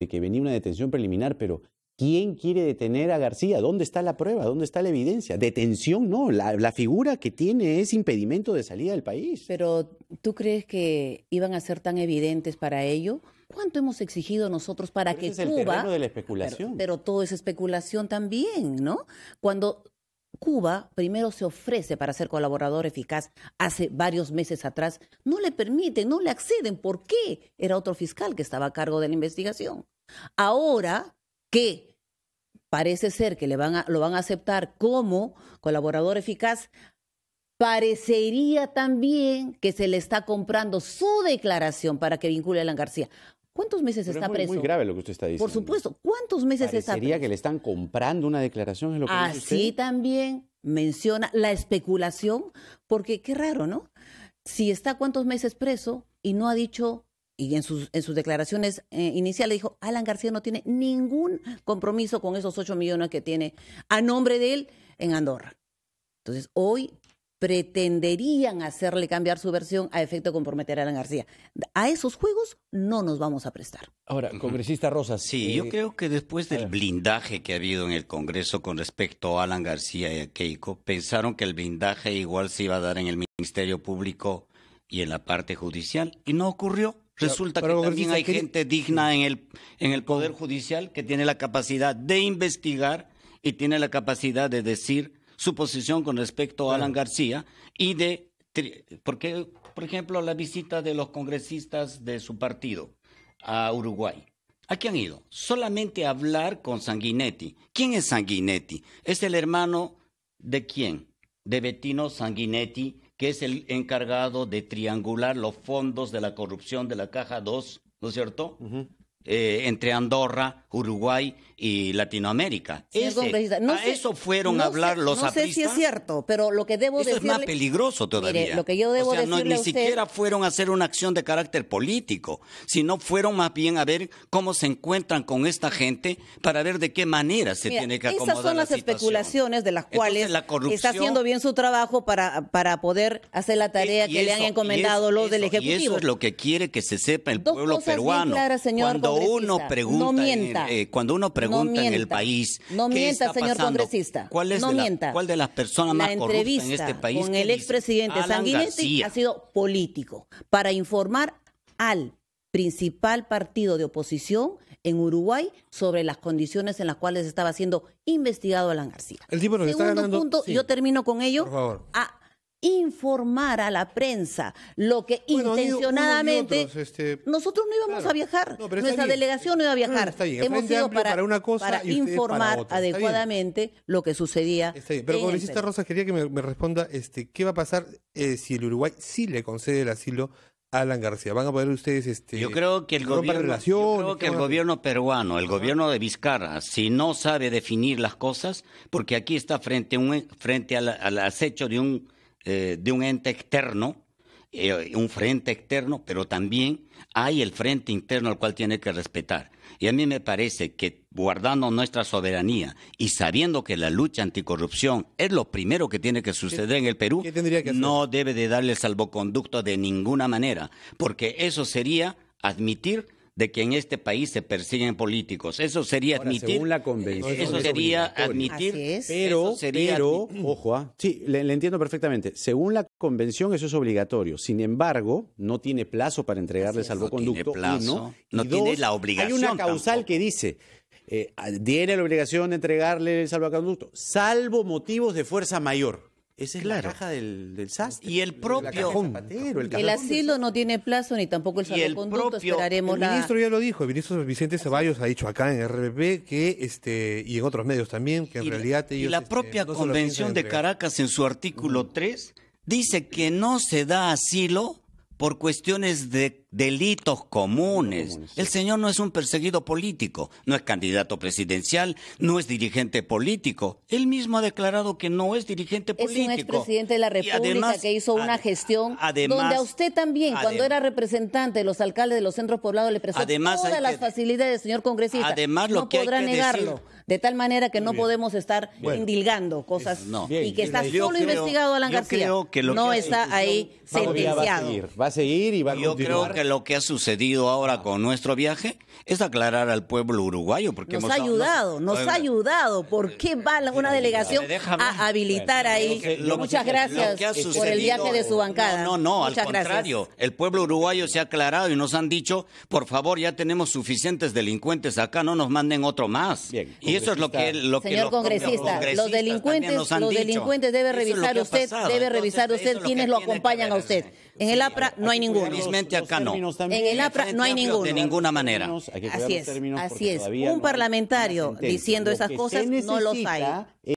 de que venía una detención preliminar, pero ¿quién quiere detener a García? ¿Dónde está la prueba? ¿Dónde está la evidencia? Detención no, la, figura que tiene es impedimento de salida del país. Pero ¿tú crees que iban a ser tan evidentes para ello? ¿Cuánto hemos exigido nosotros para que es Cuba? de la especulación. pero, todo es especulación también, ¿no? Cuando Cuba primero se ofrece para ser colaborador eficaz hace varios meses atrás, no le permiten, no le acceden. ¿Por qué? Era otro fiscal que estaba a cargo de la investigación. Ahora que parece ser que le van lo van a aceptar como colaborador eficaz, parecería también que se le está comprando su declaración para que vincule a Alan García. ¿Cuántos meses está preso? Es muy grave lo que usted está diciendo. Por supuesto. ¿Cuántos meses está preso? Sería que le están comprando una declaración. Es lo que Así también menciona la especulación, porque qué raro, ¿no? Si está cuántos meses preso y no ha dicho y en sus, declaraciones eh, iniciales dijo, Alan García no tiene ningún compromiso con esos 8 millones que tiene a nombre de él en Andorra. Entonces, hoy pretenderían hacerle cambiar su versión a efecto comprometer a Alan García. A esos juegos no nos vamos a prestar. Ahora, congresista Rosa. Sí, eh, yo creo que después del blindaje que ha habido en el Congreso con respecto a Alan García y a Keiko, pensaron que el blindaje igual se iba a dar en el Ministerio Público y en la parte judicial, y no ocurrió. Resulta que también hay gente digna en el, en el Poder Judicial que tiene la capacidad de investigar y tiene la capacidad de decir su posición con respecto a Alan García y de... Porque, por ejemplo, la visita de los congresistas de su partido a Uruguay. ¿A qué han ido? Solamente a hablar con Sanguinetti. ¿Quién es Sanguinetti? Es el hermano de quién? De Bettino Sanguinetti, que es el encargado de triangular los fondos de la corrupción de la Caja 2, ¿no es cierto? Eh, entre Andorra, Uruguay y Latinoamérica. no eso fueron a hablar los no sé si es cierto, pero lo que debo decir es más peligroso todavía. lo que yo ni siquiera fueron a hacer una acción de carácter político, sino fueron más bien a ver cómo se encuentran con esta gente para ver de qué manera se tiene que acomodar Esas son las especulaciones de las cuales está haciendo bien su trabajo para, para poder hacer la tarea que le han encomendado los del Ejecutivo. Y eso es lo que quiere que se sepa el pueblo peruano. señor uno pregunta, cuando uno pregunta en el eh, país, no mienta, señor pasando? congresista, ¿Cuál es de cuál las personas más corruptas en este país? Con el expresidente Sanguinetti ha sido político para informar al principal partido de oposición en Uruguay sobre las condiciones en las cuales estaba siendo investigado Alan García. El tipo no Segundo está ganando, punto, yo termino con ello. Por favor informar a la prensa lo que intencionadamente este, nosotros no íbamos a viajar, nuestra delegación no iba a viajar, hemos ido para, una cosa informar adecuadamente lo que sucedía. Pero congresista Rosa quería que me, responda este qué va a pasar eh, si el Uruguay sí le concede el asilo a Alan García. Van a poder ustedes este Yo creo que el gobierno yo creo que el gobierno peruano, el gobierno de Vizcarra, si no sabe definir las cosas, porque aquí está frente un frente al acecho de un eh, de un ente externo, eh, un frente externo, pero también hay el frente interno al cual tiene que respetar. Y a mí me parece que guardando nuestra soberanía y sabiendo que la lucha anticorrupción es lo primero que tiene que suceder en el Perú, no debe de darle salvoconducto de ninguna manera, porque eso sería admitir de que en este país se persiguen políticos. Eso sería admitir. Según la convención. Eso, sería admitir. Pero, ojo, ah, sí, le, entiendo perfectamente. Según la convención, eso es obligatorio. Sin embargo, no tiene plazo para entregarle salvoconducto. No tiene no tiene la obligación. Hay una causal que dice. Eh, tiene la obligación de entregarle el salvoconducto, salvo motivos de fuerza mayor. Esa es la caja del, del Y el propio. el, asilo no tiene plazo ni tampoco el salvoconducto. El esperaremos ministro ya lo dijo, el ministro Vicente Ceballos ha dicho acá en rb que, este, y en otros medios también, que en realidad. y la este, propia Convención de Caracas en su artículo 3 dice que no se da asilo por cuestiones de Delitos comunes. El señor no es un perseguido político, no es candidato presidencial, no es dirigente político. Él mismo ha declarado que no es dirigente político. Es un expresidente de la República que hizo una gestión donde a usted también, cuando era representante de los alcaldes de los centros poblados, le presentó además todas las facilidades, señor congresista. Además, lo no podrá negarlo. de tal manera que no podemos estar indilgando cosas y que está solo investigado Alan García. no está ahí sentenciado. Va a, seguir, y va a lo que ha sucedido ahora con nuestro viaje es aclarar al pueblo uruguayo. Porque nos hemos, ha ayudado, nos, ha ayudado. ¿Por eh, qué va una delegación a habilitar ahí? Muchas gracias por el viaje de su bancada. No, no, al contrario. El pueblo uruguayo se ha aclarado y nos han dicho, por favor, ya tenemos suficientes delincuentes acá, no nos manden otro más. y eso es lo que... Lo congresista, los delincuentes, los delincuentes debe revisar usted, debe revisar usted quienes lo acompañan a usted. En el APRA no hay ninguno. Felizmente acá no en el APRA no hay ninguno. De ninguna manera. así es, así es. Un parlamentario diciendo esas cosas no los hay.